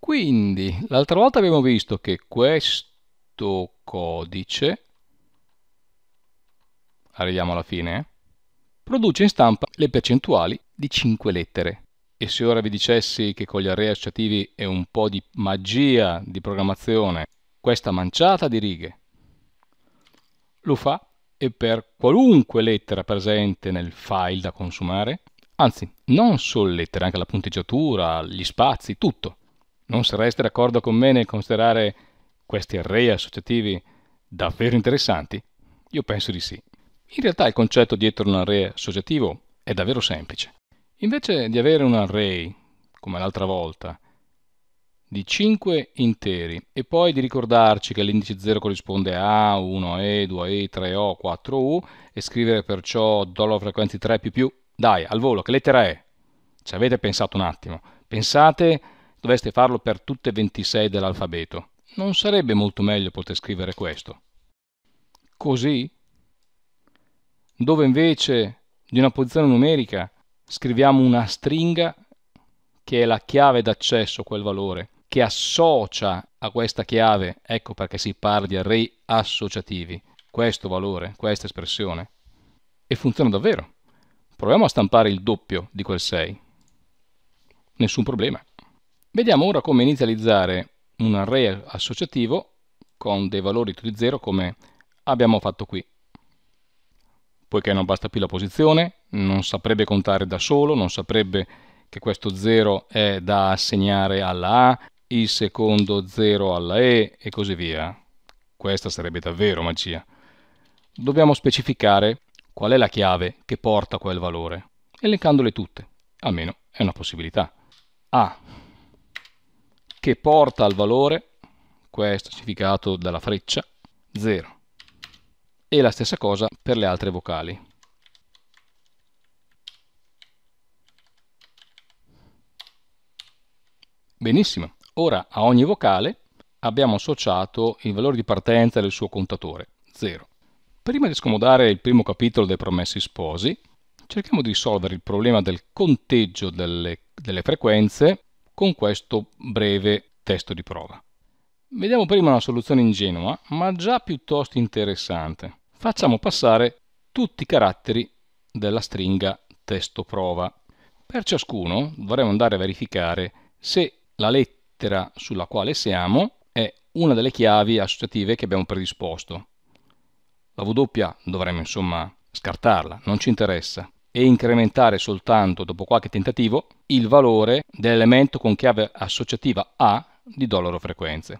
Quindi, l'altra volta abbiamo visto che questo codice, arriviamo alla fine, produce in stampa le percentuali di 5 lettere. E se ora vi dicessi che con gli array associativi è un po' di magia di programmazione questa manciata di righe, lo fa e per qualunque lettera presente nel file da consumare, anzi non solo lettere, anche la punteggiatura, gli spazi, tutto non sareste d'accordo con me nel considerare questi array associativi davvero interessanti? Io penso di sì. In realtà il concetto dietro un array associativo è davvero semplice. Invece di avere un array, come l'altra volta, di 5 interi e poi di ricordarci che l'indice 0 corrisponde a 1e, 2e, 3o, 4u e scrivere perciò dollaro frequenza 3 più più, dai, al volo, che lettera è? Ci avete pensato un attimo. Pensate dovreste farlo per tutte e 26 dell'alfabeto. Non sarebbe molto meglio poter scrivere questo. Così? Dove invece di una posizione numerica scriviamo una stringa che è la chiave d'accesso a quel valore, che associa a questa chiave, ecco perché si parla di array associativi, questo valore, questa espressione. E funziona davvero. Proviamo a stampare il doppio di quel 6. Nessun problema. Vediamo ora come inizializzare un array associativo con dei valori tutti 0 come abbiamo fatto qui. Poiché non basta più la posizione, non saprebbe contare da solo, non saprebbe che questo 0 è da assegnare alla A, il secondo 0 alla E e così via. Questa sarebbe davvero magia. Dobbiamo specificare qual è la chiave che porta quel valore, elencandole tutte, almeno è una possibilità. A che porta al valore, questo significato dalla freccia, 0. E la stessa cosa per le altre vocali. Benissimo, ora a ogni vocale abbiamo associato il valore di partenza del suo contatore, 0. Prima di scomodare il primo capitolo dei Promessi Sposi, cerchiamo di risolvere il problema del conteggio delle, delle frequenze con questo breve testo di prova. Vediamo prima una soluzione ingenua, ma già piuttosto interessante. Facciamo passare tutti i caratteri della stringa testo prova. Per ciascuno dovremo andare a verificare se la lettera sulla quale siamo è una delle chiavi associative che abbiamo predisposto. La W dovremo insomma scartarla, non ci interessa e incrementare soltanto dopo qualche tentativo il valore dell'elemento con chiave associativa A di dollaro frequenze.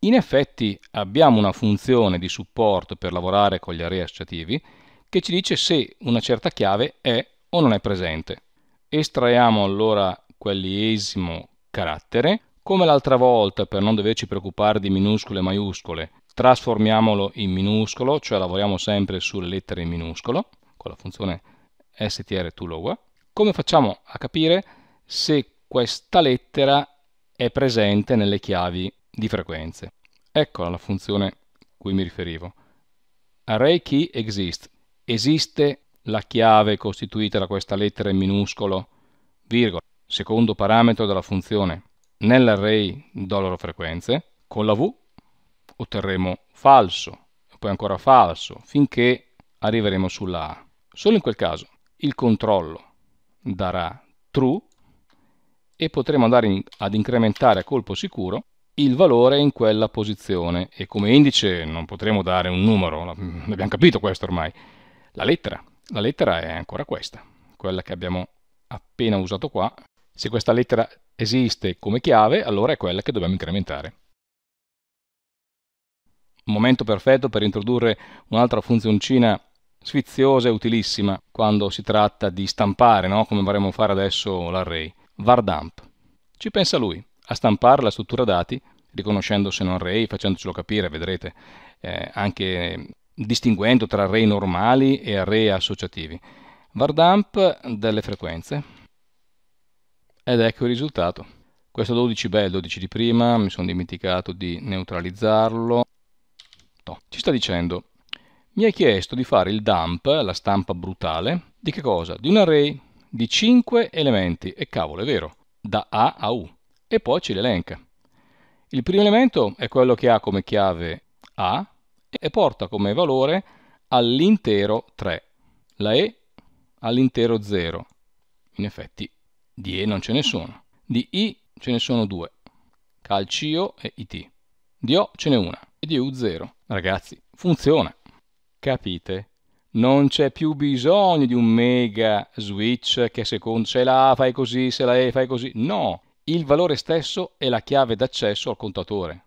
In effetti abbiamo una funzione di supporto per lavorare con gli array associativi che ci dice se una certa chiave è o non è presente. Estraiamo allora quell'iesimo carattere, come l'altra volta per non doverci preoccupare di minuscole e maiuscole, trasformiamolo in minuscolo, cioè lavoriamo sempre sulle lettere in minuscolo, con la funzione str to lower. Come facciamo a capire se questa lettera è presente nelle chiavi di frequenze? Eccola la funzione cui mi riferivo. Array key exist. Esiste la chiave costituita da questa lettera in minuscolo, virgola, secondo parametro della funzione, nell'array $frequenze, con la v otterremo falso, poi ancora falso, finché arriveremo sulla A. Solo in quel caso il controllo darà true e potremo andare in, ad incrementare a colpo sicuro il valore in quella posizione e come indice non potremo dare un numero, abbiamo capito questo ormai, la lettera, la lettera è ancora questa, quella che abbiamo appena usato qua, se questa lettera esiste come chiave allora è quella che dobbiamo incrementare. Momento perfetto per introdurre un'altra funzioncina sfiziosa e utilissima quando si tratta di stampare, no? come vorremmo fare adesso l'array, vardump. Ci pensa lui a stampare la struttura dati, riconoscendosi un array, facendocelo capire, vedrete, eh, anche distinguendo tra array normali e array associativi. Vardump delle frequenze, ed ecco il risultato. Questo 12 beh, 12 di prima, mi sono dimenticato di neutralizzarlo. No, ci sta dicendo mi ha chiesto di fare il dump, la stampa brutale, di che cosa? Di un array di 5 elementi, e cavolo è vero, da A a U, e poi ce l'elenca. Il primo elemento è quello che ha come chiave A e porta come valore all'intero 3, la E all'intero 0. In effetti di E non ce ne sono, di I ce ne sono due, calcio e IT, di O ce n'è una e di U 0. Ragazzi, funziona! Capite? Non c'è più bisogno di un mega switch che secondo se la fai così, se la fai così. No, il valore stesso è la chiave d'accesso al contatore.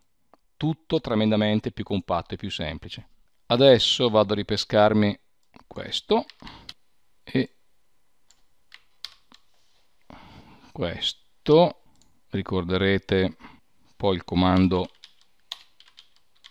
Tutto tremendamente più compatto e più semplice. Adesso vado a ripescarmi questo e questo. Ricorderete poi il comando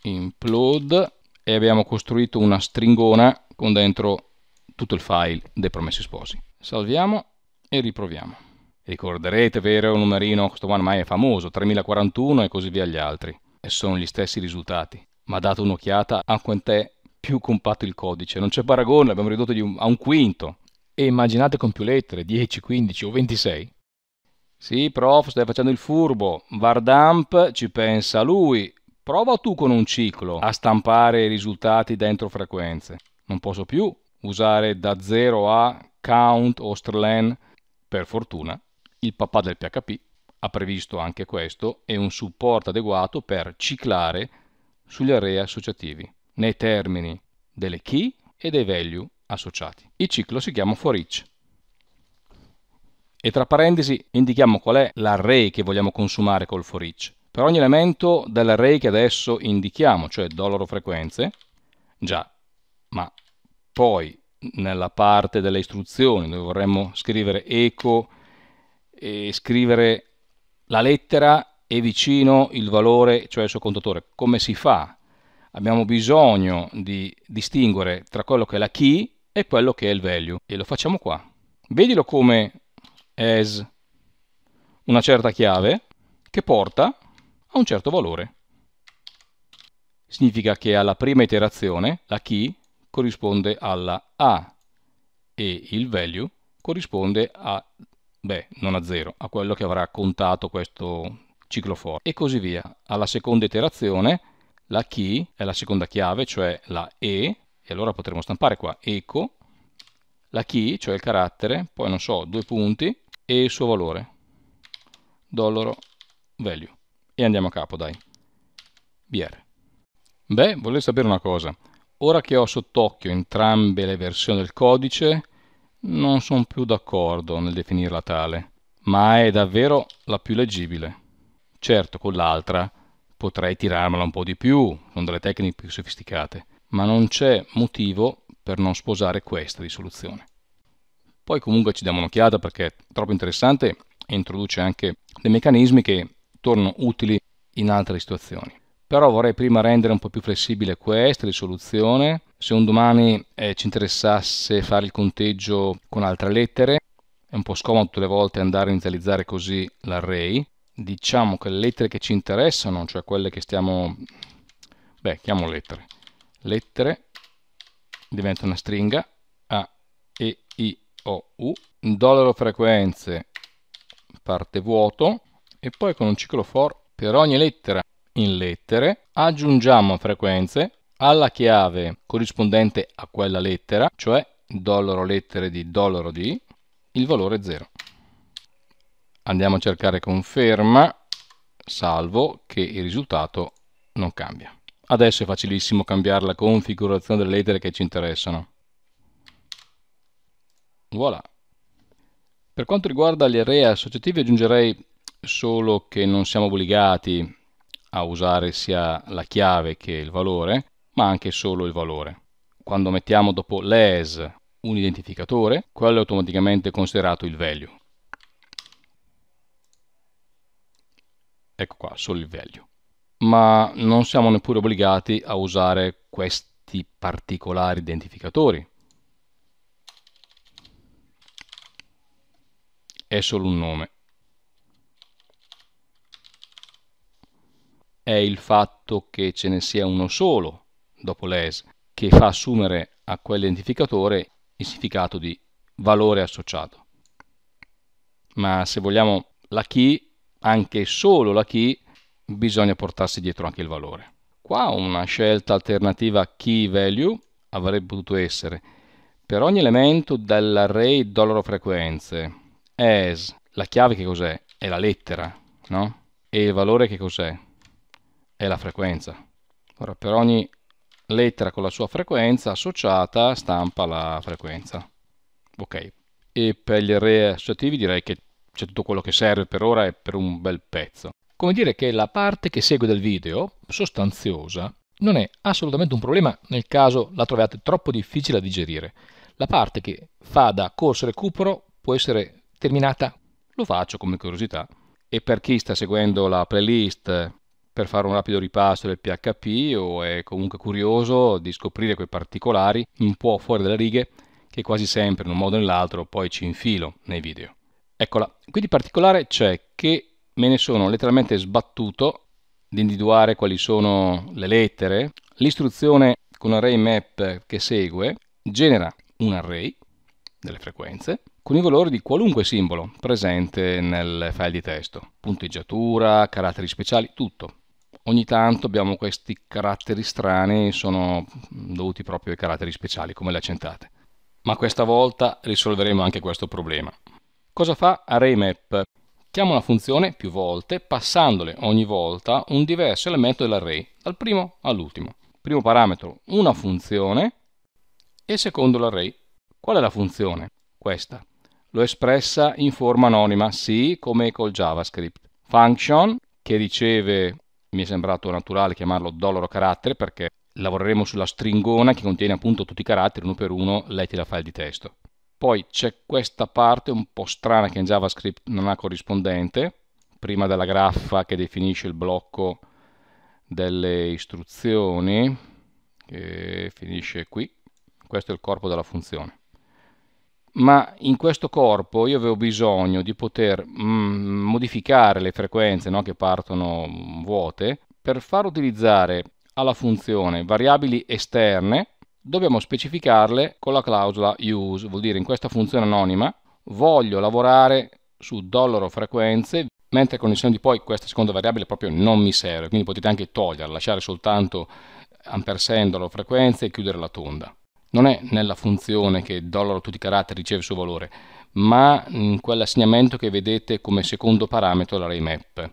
implode e abbiamo costruito una stringona con dentro tutto il file dei promessi sposi. Salviamo e riproviamo. Ricorderete, vero un numerino, questo one ormai è famoso, 3041 e così via gli altri. E sono gli stessi risultati. Ma date un'occhiata a quant'è più compatto il codice. Non c'è paragone, l'abbiamo ridotto un, a un quinto. E immaginate con più lettere, 10, 15 o 26. Sì, prof, stai facendo il furbo. Vardamp ci pensa lui. Prova tu con un ciclo a stampare i risultati dentro frequenze. Non posso più usare da 0 a count o strlen. Per fortuna il papà del PHP ha previsto anche questo e un supporto adeguato per ciclare sugli array associativi nei termini delle key e dei value associati. Il ciclo si chiama for each. E tra parentesi indichiamo qual è l'array che vogliamo consumare col for each per ogni elemento dell'array che adesso indichiamo, cioè dollaro frequenze, già, ma poi nella parte delle istruzioni dove vorremmo scrivere eco e scrivere la lettera e vicino il valore, cioè il suo contatore. Come si fa? Abbiamo bisogno di distinguere tra quello che è la key e quello che è il value e lo facciamo qua. Vedilo come as una certa chiave che porta a un certo valore. Significa che alla prima iterazione la key corrisponde alla A e il value corrisponde a, beh, non a 0, a quello che avrà contato questo ciclo for e così via. Alla seconda iterazione la key è la seconda chiave, cioè la E, e allora potremo stampare qua eco, la key, cioè il carattere, poi non so, due punti e il suo valore, dollaro value e andiamo a capo, dai. BR. Beh, volevo sapere una cosa. Ora che ho sott'occhio entrambe le versioni del codice, non sono più d'accordo nel definirla tale, ma è davvero la più leggibile. Certo, con l'altra potrei tirarmela un po' di più, con delle tecniche più sofisticate, ma non c'è motivo per non sposare questa di soluzione. Poi comunque ci diamo un'occhiata perché è troppo interessante e introduce anche dei meccanismi che tornano utili in altre situazioni. Però vorrei prima rendere un po' più flessibile questa risoluzione. Se un domani eh, ci interessasse fare il conteggio con altre lettere, è un po' scomodo tutte le volte andare a inizializzare così l'array. Diciamo che le lettere che ci interessano, cioè quelle che stiamo... Beh, chiamo lettere. Lettere diventa una stringa A, E, I, O, U. Dollaro frequenze parte vuoto e poi con un ciclo for per ogni lettera in lettere aggiungiamo frequenze alla chiave corrispondente a quella lettera, cioè dollaro lettere di dollaro di, il valore 0. Andiamo a cercare conferma, salvo che il risultato non cambia. Adesso è facilissimo cambiare la configurazione delle lettere che ci interessano. Voilà. Per quanto riguarda gli array associativi aggiungerei solo che non siamo obbligati a usare sia la chiave che il valore, ma anche solo il valore. Quando mettiamo dopo l'es un identificatore, quello è automaticamente considerato il value. Ecco qua, solo il value. Ma non siamo neppure obbligati a usare questi particolari identificatori. È solo un nome è il fatto che ce ne sia uno solo dopo l'es che fa assumere a quell'identificatore il significato di valore associato. Ma se vogliamo la key, anche solo la key, bisogna portarsi dietro anche il valore. Qua una scelta alternativa key value avrebbe potuto essere per ogni elemento dell'array dollaro frequenze as, la chiave che cos'è? È la lettera, no? E il valore che cos'è? è la frequenza. Ora per ogni lettera con la sua frequenza associata stampa la frequenza. Ok, e per gli array associativi direi che c'è tutto quello che serve per ora e per un bel pezzo. Come dire che la parte che segue del video, sostanziosa, non è assolutamente un problema nel caso la troviate troppo difficile da digerire. La parte che fa da corso recupero può essere terminata, lo faccio come curiosità. E per chi sta seguendo la playlist per fare un rapido ripasso del PHP o è comunque curioso di scoprire quei particolari un po' fuori dalle righe che quasi sempre in un modo o nell'altro poi ci infilo nei video. Eccola, qui di particolare c'è che me ne sono letteralmente sbattuto di individuare quali sono le lettere. L'istruzione con array map che segue genera un array delle frequenze con i valori di qualunque simbolo presente nel file di testo, punteggiatura, caratteri speciali, tutto ogni tanto abbiamo questi caratteri strani, sono dovuti proprio ai caratteri speciali, come le accentate. Ma questa volta risolveremo anche questo problema. Cosa fa ArrayMap? Chiama una funzione più volte, passandole ogni volta un diverso elemento dell'array, dal primo all'ultimo. Primo parametro, una funzione, e secondo l'array. Qual è la funzione? Questa. L'ho espressa in forma anonima, sì, come col JavaScript. Function, che riceve mi è sembrato naturale chiamarlo dollaro carattere perché lavoreremo sulla stringona che contiene appunto tutti i caratteri uno per uno letti dal file di testo. Poi c'è questa parte un po' strana che in JavaScript non ha corrispondente, prima della graffa che definisce il blocco delle istruzioni, che finisce qui, questo è il corpo della funzione ma in questo corpo io avevo bisogno di poter mm, modificare le frequenze no, che partono mm, vuote per far utilizzare alla funzione variabili esterne dobbiamo specificarle con la clausola use, vuol dire in questa funzione anonima voglio lavorare su dollaro frequenze mentre condizione di poi questa seconda variabile proprio non mi serve, quindi potete anche toglierla, lasciare soltanto ampersandolo frequenze e chiudere la tonda non è nella funzione che dollaro tutti i caratteri riceve il suo valore, ma in quell'assegnamento che vedete come secondo parametro dell'array map.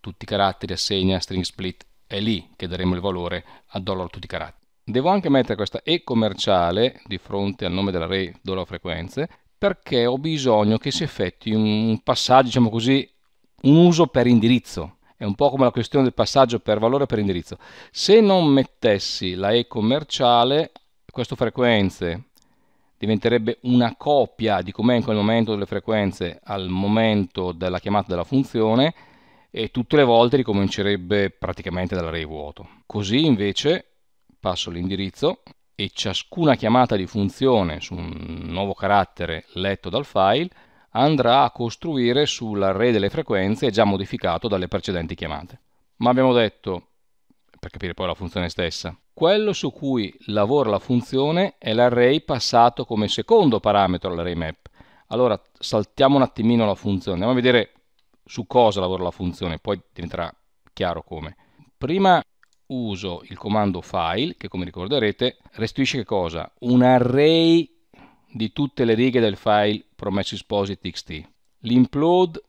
Tutti i caratteri assegna string split, è lì che daremo il valore a dollaro tutti i caratteri. Devo anche mettere questa e commerciale di fronte al nome dell'array dollaro frequenze perché ho bisogno che si effetti un passaggio, diciamo così, un uso per indirizzo. È un po' come la questione del passaggio per valore per indirizzo. Se non mettessi la e commerciale queste frequenze diventerebbe una copia di com'è in quel momento delle frequenze al momento della chiamata della funzione e tutte le volte ricomincerebbe praticamente dall'array vuoto. Così invece passo l'indirizzo e ciascuna chiamata di funzione su un nuovo carattere letto dal file andrà a costruire sull'array delle frequenze già modificato dalle precedenti chiamate. Ma abbiamo detto, per capire poi la funzione stessa, quello su cui lavora la funzione è l'array passato come secondo parametro all'array map. Allora saltiamo un attimino la funzione, andiamo a vedere su cosa lavora la funzione, poi diventerà chiaro come. Prima uso il comando file, che come ricorderete restituisce che cosa? Un array di tutte le righe del file promessi sposi L'implode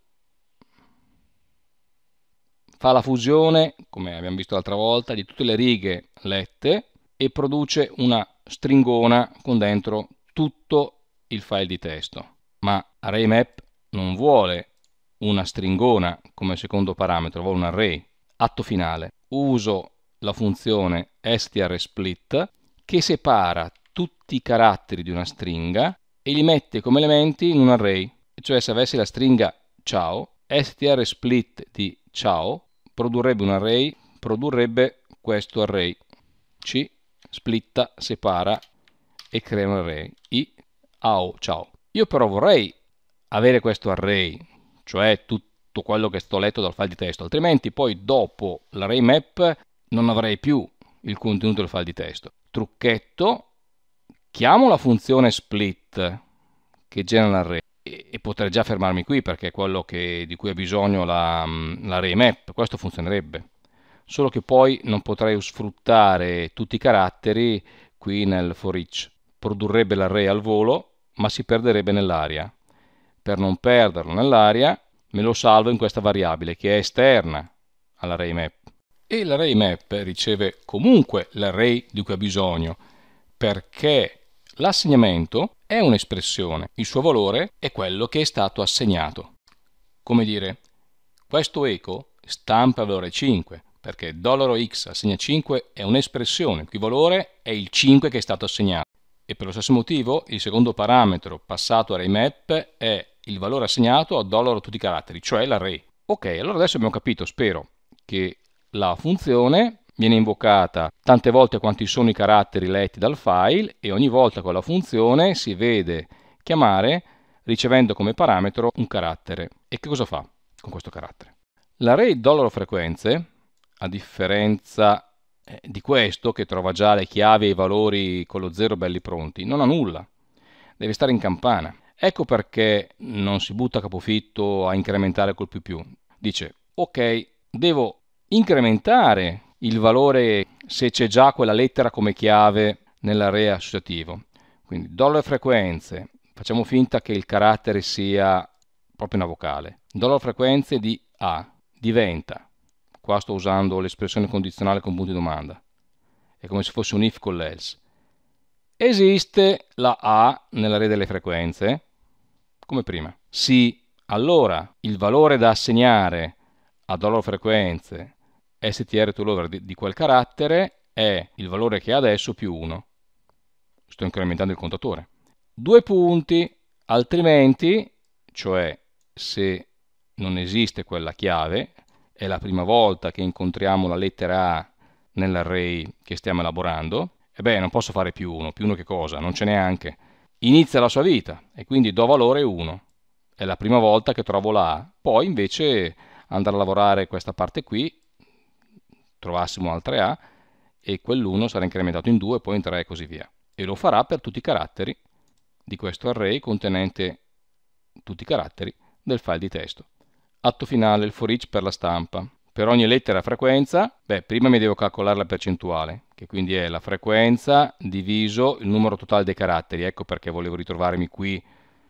fa la fusione, come abbiamo visto l'altra volta, di tutte le righe lette e produce una stringona con dentro tutto il file di testo. Ma ArrayMap non vuole una stringona come secondo parametro, vuole un array. Atto finale. Uso la funzione strsplit che separa tutti i caratteri di una stringa e li mette come elementi in un array. Cioè se avessi la stringa ciao, strsplit di ciao produrrebbe un array, produrrebbe questo array. C splitta, separa e crea un array. I, au, ciao. Io però vorrei avere questo array, cioè tutto quello che sto letto dal file di testo, altrimenti poi dopo l'array map non avrei più il contenuto del file di testo. Trucchetto, chiamo la funzione split che genera l'array e potrei già fermarmi qui perché è quello che, di cui ha bisogno la, mm, la remap, questo funzionerebbe. Solo che poi non potrei sfruttare tutti i caratteri qui nel for each. Produrrebbe l'array al volo, ma si perderebbe nell'area. Per non perderlo nell'area, me lo salvo in questa variabile che è esterna all'array map. E l'array map riceve comunque l'array di cui ha bisogno, perché L'assegnamento è un'espressione, il suo valore è quello che è stato assegnato. Come dire, questo eco stampa valore 5, perché dollaro x assegna 5 è un'espressione il valore è il 5 che è stato assegnato. E per lo stesso motivo il secondo parametro passato a RayMap è il valore assegnato a dollaro tutti i caratteri, cioè l'array. Ok, allora adesso abbiamo capito, spero, che la funzione viene invocata tante volte quanti sono i caratteri letti dal file e ogni volta con la funzione si vede chiamare ricevendo come parametro un carattere. E che cosa fa con questo carattere? L'array $frequenze, a differenza eh, di questo che trova già le chiavi e i valori con lo zero belli pronti, non ha nulla, deve stare in campana. Ecco perché non si butta a capofitto a incrementare col più più. Dice, ok, devo incrementare il valore se c'è già quella lettera come chiave nell'area associativo. Quindi do le frequenze, facciamo finta che il carattere sia proprio una vocale. le frequenze di A diventa, qua sto usando l'espressione condizionale con punti di domanda, è come se fosse un if con l'else. Esiste la A nell'area delle frequenze, come prima. Sì, allora il valore da assegnare a dollaro frequenze str tool di, di quel carattere è il valore che ha adesso più 1. Sto incrementando il contatore. Due punti, altrimenti, cioè se non esiste quella chiave, è la prima volta che incontriamo la lettera A nell'array che stiamo elaborando, e beh, non posso fare più 1, più 1 che cosa? Non c'è neanche. Inizia la sua vita e quindi do valore 1. È la prima volta che trovo la A. Poi invece andare a lavorare questa parte qui trovassimo altre A e quell'1 sarà incrementato in 2, poi in 3 e così via. E lo farà per tutti i caratteri di questo array contenente tutti i caratteri del file di testo. Atto finale, il for each per la stampa. Per ogni lettera frequenza, beh, prima mi devo calcolare la percentuale, che quindi è la frequenza diviso il numero totale dei caratteri. Ecco perché volevo ritrovarmi qui.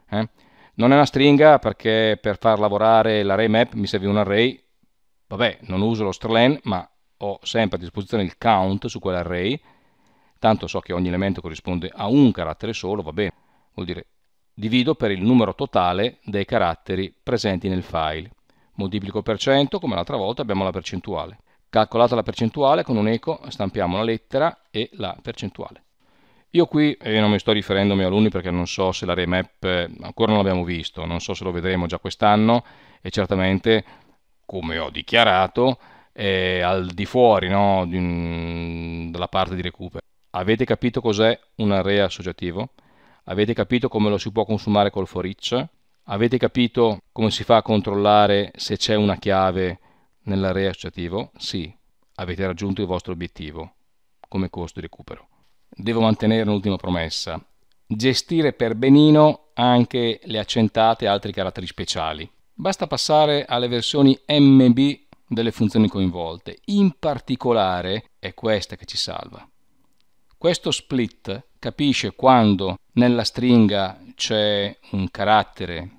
Eh? Non è una stringa perché per far lavorare l'array map mi serve un array. Vabbè, non uso lo strlen, ma ho sempre a disposizione il count su quell'array, tanto so che ogni elemento corrisponde a un carattere solo, va bene, vuol dire divido per il numero totale dei caratteri presenti nel file. Moltiplico per 100, come l'altra volta abbiamo la percentuale. Calcolata la percentuale, con un eco stampiamo la lettera e la percentuale. Io qui eh, non mi sto riferendo ai miei alunni perché non so se la remap eh, ancora non l'abbiamo visto, non so se lo vedremo già quest'anno e certamente, come ho dichiarato, eh, al di fuori no, di un, della parte di recupero. Avete capito cos'è un array associativo? Avete capito come lo si può consumare col for each? Avete capito come si fa a controllare se c'è una chiave nell'array associativo? Sì, avete raggiunto il vostro obiettivo come costo di recupero. Devo mantenere un'ultima promessa. Gestire per benino anche le accentate e altri caratteri speciali. Basta passare alle versioni MB delle funzioni coinvolte. In particolare è questa che ci salva. Questo split capisce quando nella stringa c'è un carattere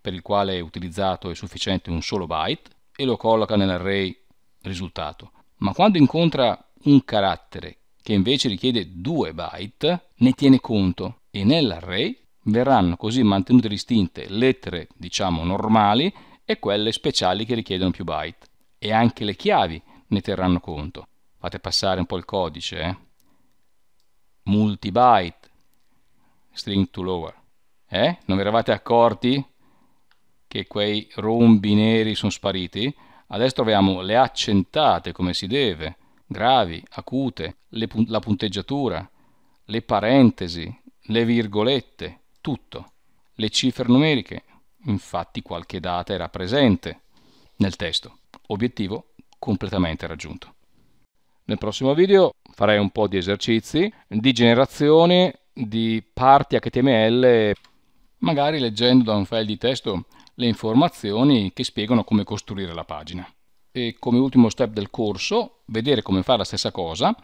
per il quale è utilizzato è sufficiente un solo byte e lo colloca nell'array risultato. Ma quando incontra un carattere che invece richiede due byte, ne tiene conto e nell'array verranno così mantenute distinte lettere, diciamo, normali e quelle speciali che richiedono più byte. E anche le chiavi ne terranno conto. Fate passare un po' il codice. Eh? Multibyte string to lower. Eh? Non vi eravate accorti che quei rombi neri sono spariti? Adesso troviamo le accentate come si deve, gravi, acute, pun la punteggiatura, le parentesi, le virgolette, tutto. Le cifre numeriche Infatti qualche data era presente nel testo. Obiettivo completamente raggiunto. Nel prossimo video farei un po' di esercizi di generazione di parti HTML, magari leggendo da un file di testo le informazioni che spiegano come costruire la pagina. E come ultimo step del corso, vedere come fare la stessa cosa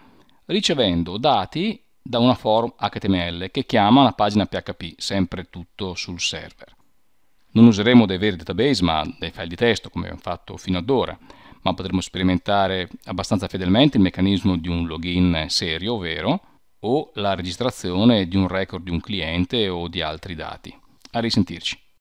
ricevendo dati da una form HTML che chiama la pagina PHP, sempre tutto sul server. Non useremo dei veri database ma dei file di testo come abbiamo fatto fino ad ora, ma potremo sperimentare abbastanza fedelmente il meccanismo di un login serio, ovvero, o la registrazione di un record di un cliente o di altri dati. A risentirci.